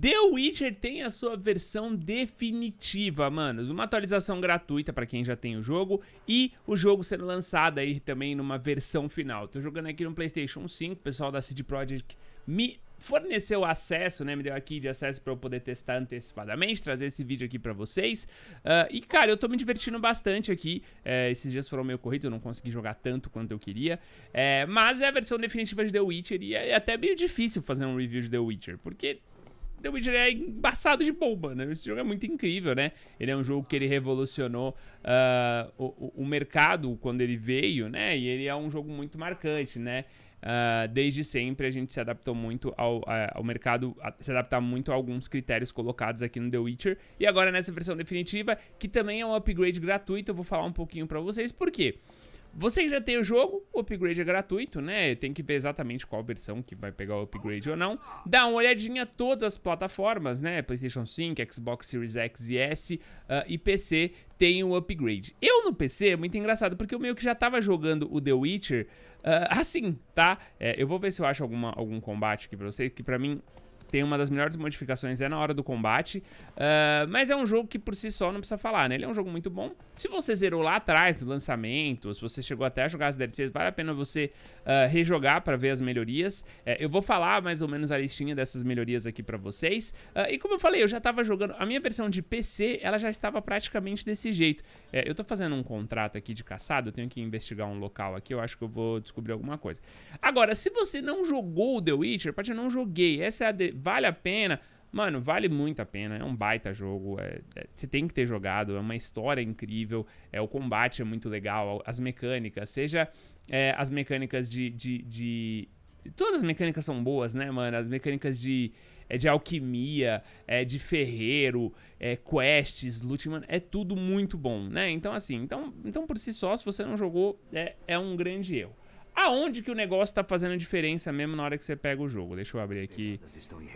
The Witcher tem a sua versão definitiva, manos. Uma atualização gratuita para quem já tem o jogo e o jogo sendo lançado aí também numa versão final. Tô jogando aqui no PlayStation 5, o pessoal da CD Projekt me forneceu acesso, né? Me deu aqui de acesso para eu poder testar antecipadamente, trazer esse vídeo aqui para vocês. Uh, e, cara, eu tô me divertindo bastante aqui. Uh, esses dias foram meio corridos, eu não consegui jogar tanto quanto eu queria. Uh, mas é a versão definitiva de The Witcher e é, é até meio difícil fazer um review de The Witcher, porque The Witcher é embaçado de bomba, né? Esse jogo é muito incrível, né? Ele é um jogo que ele revolucionou uh, o, o, mercado quando ele veio, né? E ele é um jogo muito marcante, né? Uh, desde sempre a gente se adaptou muito ao, ao mercado, a, se adaptar muito a alguns critérios colocados aqui no The Witcher. E agora nessa versão definitiva, que também é um upgrade gratuito, eu vou falar um pouquinho para vocês. Por quê? Você que já tem o jogo, o upgrade é gratuito, né? Tem que ver exatamente qual versão que vai pegar o upgrade ou não. Dá uma olhadinha todas as plataformas, né? PlayStation 5, Xbox Series X e S uh, e PC tem o upgrade. Eu no PC é muito engraçado, porque eu meio que já tava jogando o The Witcher uh, assim, tá? É, eu vou ver se eu acho alguma, algum combate aqui pra vocês, que pra mim tem uma das melhores modificações, é na hora do combate. Uh, mas é um jogo que por si só não precisa falar, né? Ele é um jogo muito bom. Se você zerou lá atrás do lançamento, se você chegou até a jogar as DLCs, vale a pena você uh, rejogar para ver as melhorias. Uh, eu vou falar mais ou menos a listinha dessas melhorias aqui para vocês. Ah, e como eu falei, eu já tava jogando... A minha versão de PC, ela já estava praticamente desse jeito. É, eu tô fazendo um contrato aqui de caçado, eu tenho que investigar um local aqui, eu acho que eu vou descobrir alguma coisa. Agora, se você não jogou The Witcher, parte eu não joguei, essa é a de Vale a pena? Mano, vale muito a pena. É um baita jogo. É, é, você tem que ter jogado. É uma história incrível. É O combate é muito legal. As mecânicas, seja é, as mecânicas de, de, de, Todas as mecânicas são boas, né, mano? As mecânicas de. É, de alquimia, é, de ferreiro, é, quests, loot, mano, é tudo muito bom, né? Então, assim, então, então por si só, se você não jogou, é um grande erro aonde que o negócio tá fazendo diferença mesmo na hora que você pega o jogo. Deixa eu abrir aqui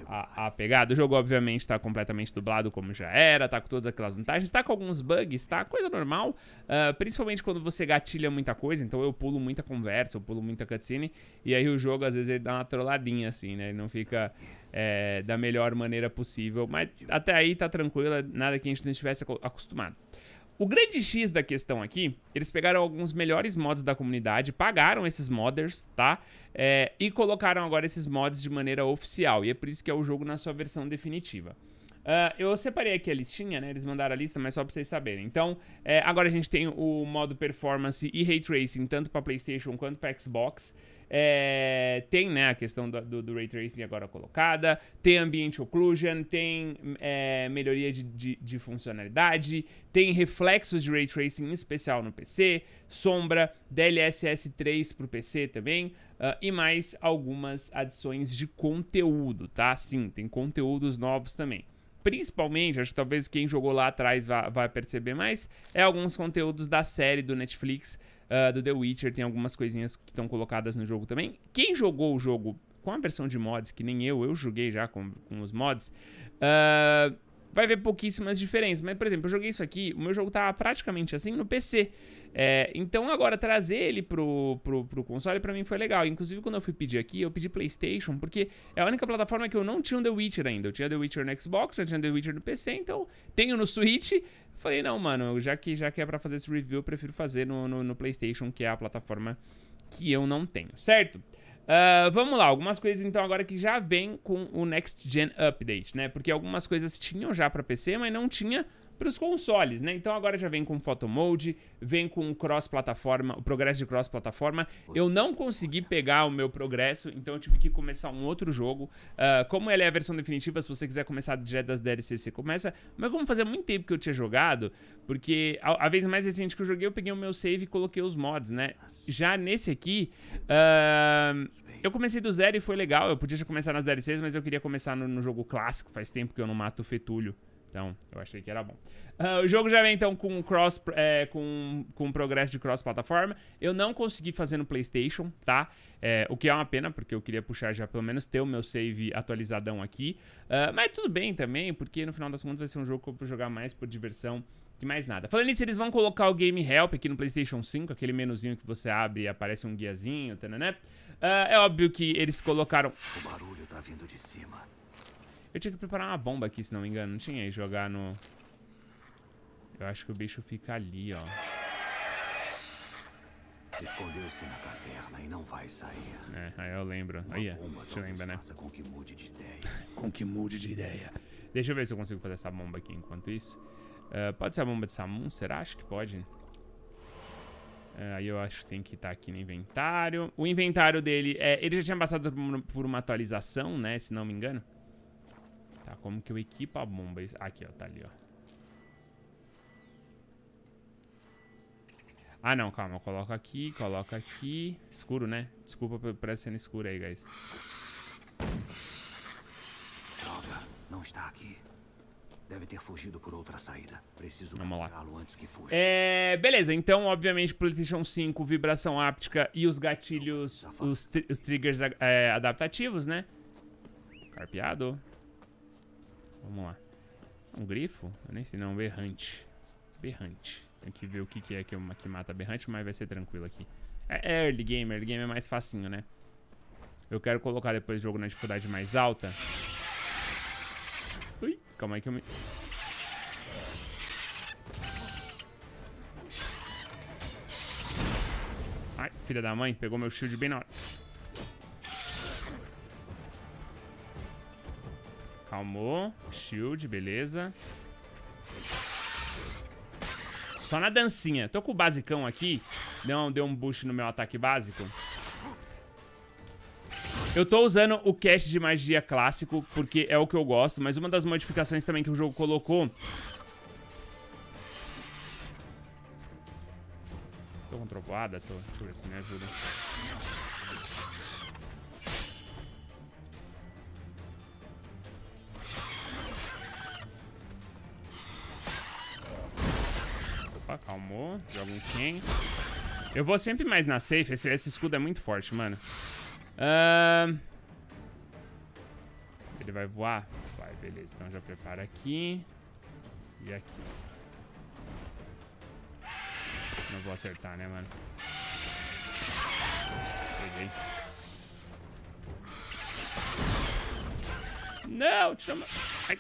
a, a pegada. O jogo, obviamente, tá completamente dublado como já era, tá com todas aquelas vantagens, tá com alguns bugs, tá? Coisa normal, uh, principalmente quando você gatilha muita coisa, então eu pulo muita conversa, eu pulo muita cutscene, e aí o jogo, às vezes, ele dá uma trolladinha, assim, né? Ele não fica... É, da melhor maneira possível, mas até aí tá tranquilo, é nada que a gente não estivesse acostumado. O grande X da questão aqui, eles pegaram alguns melhores mods da comunidade, pagaram esses modders, tá? É, e colocaram agora esses mods de maneira oficial, e é por isso que é o jogo na sua versão definitiva. Uh, eu separei aqui a listinha, né? Eles mandaram a lista, mas só pra vocês saberem. Então, é, agora a gente tem o modo performance e ray tracing, tanto pra PlayStation quanto pra Xbox. É, tem né, a questão do, do, do, ray tracing agora colocada, tem ambient occlusion, tem é, melhoria de, de, de, funcionalidade, tem reflexos de ray tracing em especial no PC, sombra, DLSS 3 para o PC também uh, e mais algumas adições de conteúdo, tá? Sim, tem conteúdos novos também principalmente, acho que talvez quem jogou lá atrás vá, perceber mais, é alguns conteúdos da série do Netflix uh, do The Witcher, tem algumas coisinhas que estão colocadas no jogo também. Quem jogou o jogo com a versão de mods, que nem eu, eu joguei já com, com os mods, uh, vai ver pouquíssimas diferenças. Mas, por exemplo, eu joguei isso aqui, o meu jogo tava praticamente assim no PC. É, então, agora, trazer ele pro, pro, pro console para mim foi legal. Inclusive, quando eu fui pedir aqui, eu pedi PlayStation, porque é a única plataforma que eu não tinha o The Witcher ainda. Eu tinha The Witcher no Xbox, já tinha The Witcher no PC, então tenho no Switch. Falei, não, mano, já que, já que é pra fazer esse review, eu prefiro fazer no, no, no PlayStation, que é a plataforma que eu não tenho, certo? Uh, vamos lá, algumas coisas então agora que já vem com o Next Gen Update, né? Porque algumas coisas tinham já para PC, mas não tinha para os consoles, né? Então agora já vem com Photo Mode, vem com cross-plataforma, o progresso de cross-plataforma. Eu não consegui pegar o meu progresso, então eu tive que começar um outro jogo. Uh, como ela é a versão definitiva, se você quiser começar direto das DLC, você começa. Mas como fazia muito tempo que eu tinha jogado, porque a, a, vez mais recente que eu joguei, eu peguei o meu save e coloquei os mods, né? Já nesse aqui, uh, eu comecei do zero e foi legal. Eu podia já começar nas DLCs, mas eu queria começar no, no jogo clássico. Faz tempo que eu não mato o Fetulho. Então, eu achei que era bom. Uh, o jogo já vem, então, com, cross, é, com, com progresso de cross-plataforma. Eu não consegui fazer no PlayStation, tá? É, o que é uma pena, porque eu queria puxar já, pelo menos, ter o meu save atualizadão aqui. Uh, mas tudo bem também, porque no final das contas vai ser um jogo que eu vou jogar mais por diversão que mais nada. Falando nisso, eles vão colocar o Game Help aqui no PlayStation 5, aquele menuzinho que você abre e aparece um guiazinho, né? Uh, é óbvio que eles colocaram... O barulho tá vindo de cima. Eu tinha que preparar uma bomba aqui, se não me engano. Não tinha? E jogar no... Eu acho que o bicho fica ali, ó. Escondeu-se na caverna e não vai sair. É, aí eu lembro. aí, te lembra, né? Com que mude de ideia. com que mude de ideia. Deixa eu ver se eu consigo fazer essa bomba aqui enquanto isso. Uh, pode ser a bomba de Samun? Será? Acho que pode. Uh, aí eu acho que tem que estar tá aqui no inventário. O inventário dele é... Ele já tinha passado por uma atualização, né? Se não me engano. Tá, como que eu equipo a bomba? Aqui, ó, tá ali, ó. Ah, não, calma. Coloca aqui, coloca aqui. Escuro, né? Desculpa por essa cena escura aí, guys. Droga, não está aqui. Deve ter fugido por outra saída. Preciso capturá-lo antes que fuja. É, beleza, então, obviamente, PlayStation 5, vibração áptica e os gatilhos, os, tri os triggers é, adaptativos, né? Carpeado. Vamos lá. Um grifo? Eu nem sei não, um berrante. Berrante. Tem que ver o que, que é que, uma, que mata berrante, mas vai ser tranquilo aqui. É, é early game, early game é mais facinho, né? Eu quero colocar depois o jogo na dificuldade mais alta. Ui, calma aí que eu me... Ai, filha da mãe, pegou meu shield bem na hora. Acalmou. Shield, beleza. Só na dancinha. Tô com o basicão aqui. um, deu um boost no meu ataque básico. Eu tô usando o cast de magia clássico, porque é o que eu gosto, mas uma das modificações também que o jogo colocou... Tô com trovoada? Tô. Deixa eu ver se me ajuda. Joga um Ken. Eu vou sempre mais na safe. Esse, esse escudo é muito forte, mano. Uh... Ele vai voar? Vai, beleza. Então já prepara aqui. E aqui. Não vou acertar, né, mano? Peguei. Não, chama. Ai.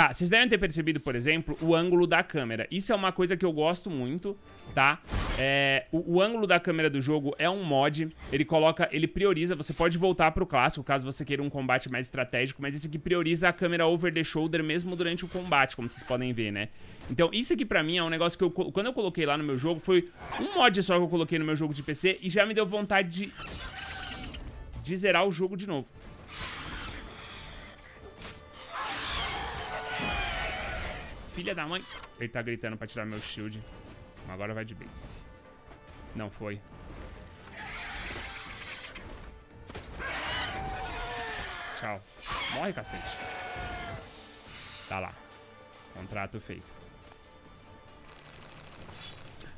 Tá, vocês devem ter percebido, por exemplo, o ângulo da câmera. Isso é uma coisa que eu gosto muito, tá? É, o, o, ângulo da câmera do jogo é um mod, ele coloca, ele prioriza, você pode voltar pro clássico caso você queira um combate mais estratégico, mas esse aqui prioriza a câmera over the shoulder mesmo durante o combate, como vocês podem ver, né? Então isso aqui pra mim é um negócio que eu, quando eu coloquei lá no meu jogo, foi um mod só que eu coloquei no meu jogo de PC e já me deu vontade de, de zerar o jogo de novo. filha da mãe. Ele tá gritando pra tirar meu shield. Agora vai de base. Não foi. Tchau. Morre, cacete. Tá lá. Contrato feito.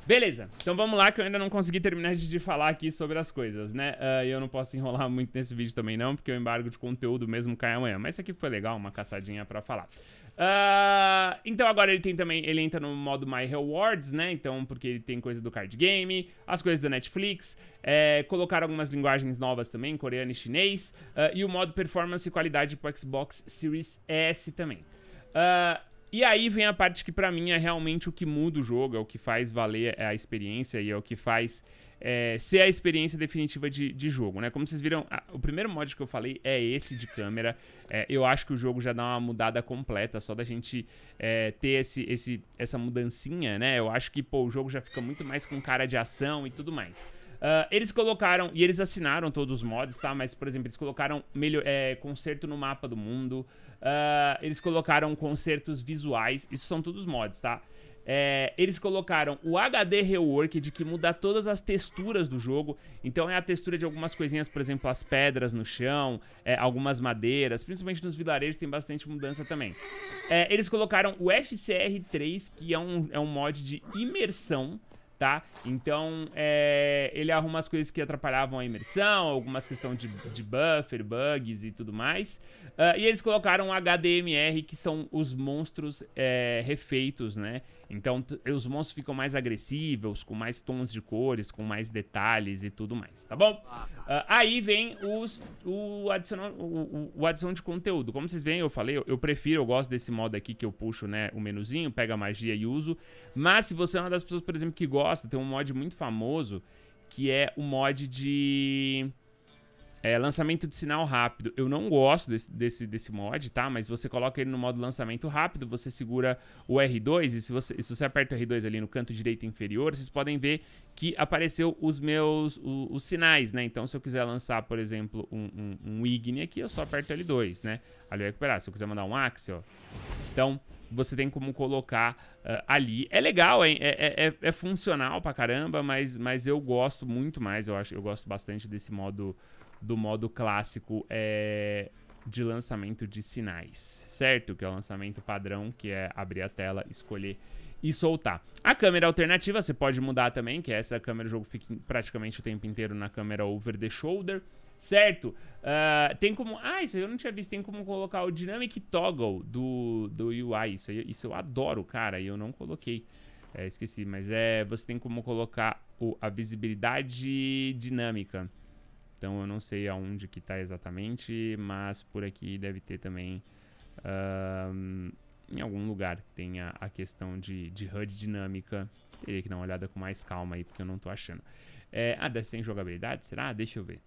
Beleza, então vamos lá que eu ainda não consegui terminar de falar aqui sobre as coisas, né? Ah, e uh, eu não posso enrolar muito nesse vídeo também não, porque o embargo de conteúdo mesmo cai amanhã. Mas isso aqui foi legal, uma caçadinha pra falar. Uh, então agora ele tem também, ele entra no modo My Rewards, né? Então, porque ele tem coisa do card game, as coisas da Netflix, é, colocaram algumas linguagens novas também, coreano e chinês, uh, e o modo performance e qualidade pro Xbox Series S também. Uh, e aí vem a parte que para mim é realmente o que muda o jogo, é o que faz valer a experiência e é o que faz é, ser a experiência definitiva de, de jogo, né? Como vocês viram, a, o primeiro mod que eu falei é esse de câmera. É, eu acho que o jogo já dá uma mudada completa, só da gente é, ter esse, esse, essa mudancinha, né? Eu acho que, pô, o jogo já fica muito mais com cara de ação e tudo mais. Uh, eles colocaram, e eles assinaram todos os mods, tá? Mas, por exemplo, eles colocaram melhor, é, concerto no mapa do mundo, uh, eles colocaram concertos visuais, isso são todos mods, tá? É, eles colocaram o HD Reworked, que muda todas as texturas do jogo. Então é a textura de algumas coisinhas, por exemplo, as pedras no chão, é, algumas madeiras, principalmente nos vilarejos tem bastante mudança também. É, eles colocaram o FCR3, que é um, é um mod de imersão, tá? Então, é, ele arruma as coisas que atrapalhavam a imersão, algumas questões de, de buffer, bugs e tudo mais. Uh, e eles colocaram HDMR, que são os monstros é, refeitos, né? Então os monstros ficam mais agressivos, com mais tons de cores, com mais detalhes e tudo mais, tá bom? Uh, aí vem os, o, adicional, o, o, adição de conteúdo. Como vocês veem, eu falei, eu, eu, prefiro, eu gosto desse modo aqui que eu puxo né, o menuzinho, pega a magia e uso. Mas se você é uma das pessoas, por exemplo, que gosta, tem um mod muito famoso que é o mod de é, lançamento de sinal rápido. Eu não gosto desse, desse, desse mod, tá? Mas você coloca ele no modo lançamento rápido, você segura o R2 e se você, se você aperta o R2 ali no canto direito inferior, vocês podem ver que apareceu os meus os, os sinais, né? Então, se eu quiser lançar, por exemplo, um, um, um Igni aqui, eu só aperto L2, né? Ali vai recuperar. Se eu quiser mandar um Axe, ó. Então, você tem como colocar uh, ali. É legal, hein? É, é, é, é, funcional pra caramba, mas, mas eu gosto muito mais, eu acho. Eu gosto bastante desse modo do modo clássico é, de lançamento de sinais, certo? Que é o lançamento padrão, que é abrir a tela, escolher e soltar. A câmera alternativa você pode mudar também, que essa câmera o jogo fica praticamente o tempo inteiro na câmera over the shoulder, certo? Uh, tem como... Ah, isso eu não tinha visto. Tem como colocar o Dynamic Toggle do, do UI. Isso, isso eu adoro, cara, e eu não coloquei. É, esqueci, mas é... Você tem como colocar o, a visibilidade dinâmica. Então eu não sei aonde que tá exatamente, mas por aqui deve ter também uh, em algum lugar que tenha a questão de, de HUD dinâmica. Teria que dar uma olhada com mais calma aí, porque eu não tô achando. É, ah, deve ser em jogabilidade? Será? Deixa eu ver.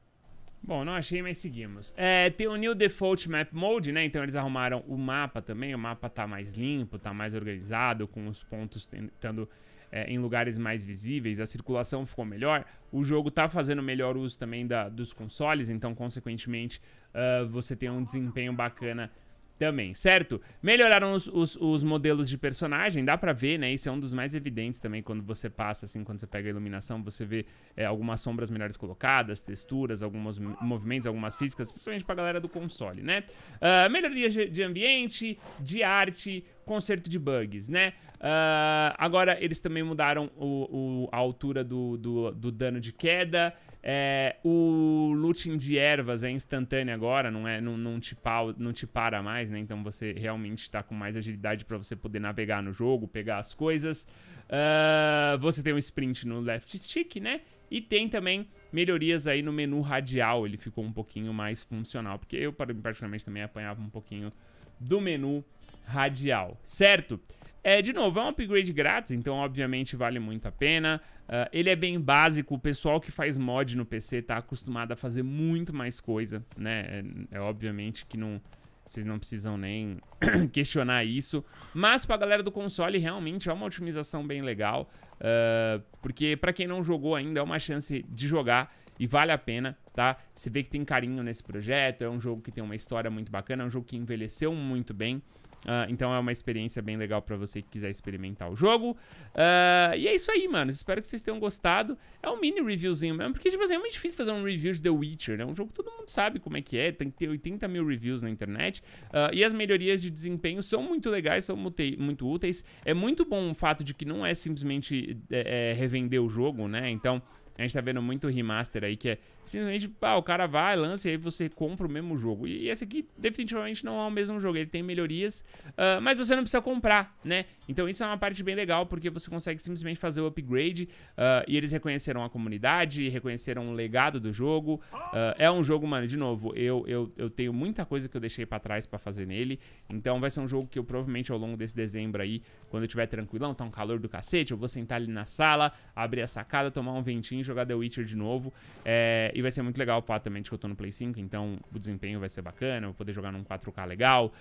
Bom, não achei, mas seguimos. É, tem o New Default Map Mode, né? Então eles arrumaram o mapa também. O mapa tá mais limpo, tá mais organizado, com os pontos tentando é, em lugares mais visíveis, a circulação ficou melhor, o jogo está fazendo melhor uso também da, dos consoles, então, consequentemente, uh, você tem um desempenho bacana também, certo? Melhoraram os, os, os, modelos de personagem, dá pra ver, né? Isso é um dos mais evidentes também quando você passa, assim, quando você pega a iluminação, você vê é, algumas sombras melhores colocadas, texturas, alguns movimentos, algumas físicas, principalmente pra galera do console, né? Uh, ah, melhorias de ambiente, de arte, conserto de bugs, né? Uh, agora eles também mudaram o, o, a altura do, do, do, dano de queda. É, o looting de ervas é instantâneo agora, não, é, não, não, te, pau, não te para mais, né? Então você realmente está com mais agilidade para você poder navegar no jogo, pegar as coisas. Uh, você tem um sprint no left stick, né? E tem também melhorias aí no menu radial, ele ficou um pouquinho mais funcional, porque eu particularmente também apanhava um pouquinho do menu radial, certo? É, de novo, é um upgrade grátis, então obviamente vale muito a pena. Uh, ele é bem básico, o pessoal que faz mod no PC tá acostumado a fazer muito mais coisa, né? É, é obviamente que não, vocês não precisam nem questionar isso. Mas pra galera do console, realmente é uma otimização bem legal. Uh, porque para quem não jogou ainda, é uma chance de jogar e vale a pena, tá? Você vê que tem carinho nesse projeto, é um jogo que tem uma história muito bacana, é um jogo que envelheceu muito bem. Uh, então é uma experiência bem legal para você que quiser experimentar o jogo. Uh, e é isso aí, mano. Espero que vocês tenham gostado. É um mini reviewzinho mesmo, porque, tipo assim, é muito difícil fazer um review de The Witcher, né? Um jogo que todo mundo sabe como é que é, tem que ter 80 mil reviews na internet. Uh, e as melhorias de desempenho são muito legais, são muito úteis. É muito bom o fato de que não é simplesmente é, é, revender o jogo, né? Então a gente tá vendo muito remaster aí que é simplesmente, pá, o cara vai, lança e aí você compra o mesmo jogo. E esse aqui definitivamente não é o mesmo jogo, ele tem melhorias, uh, mas você não precisa comprar, né? Então isso é uma parte bem legal, porque você consegue simplesmente fazer o upgrade uh, e eles reconheceram a comunidade, reconheceram o legado do jogo. Uh, é um jogo, mano, de novo, eu, eu, eu tenho muita coisa que eu deixei pra trás pra fazer nele, então vai ser um jogo que eu provavelmente ao longo desse dezembro aí, quando eu tiver tranquilão, tá um calor do cacete, eu vou sentar ali na sala, abrir a sacada, tomar um ventinho jogar The Witcher de novo. É, e vai ser muito legal o fato também de que eu tô no Play 5, então o desempenho vai ser bacana, vou poder jogar num 4K legal.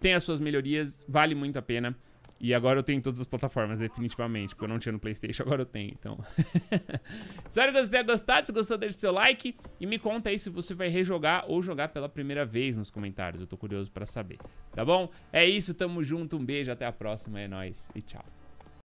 tem as suas melhorias, vale muito a pena. E agora eu tenho em todas as plataformas, definitivamente, porque eu não tinha no Playstation, agora eu tenho, então. Espero que você tenha gostado, se gostou, deixe seu like e me conta aí se você vai rejogar ou jogar pela primeira vez nos comentários, eu tô curioso pra saber, tá bom? É isso, tamo junto, um beijo, até a próxima, é nóis e tchau.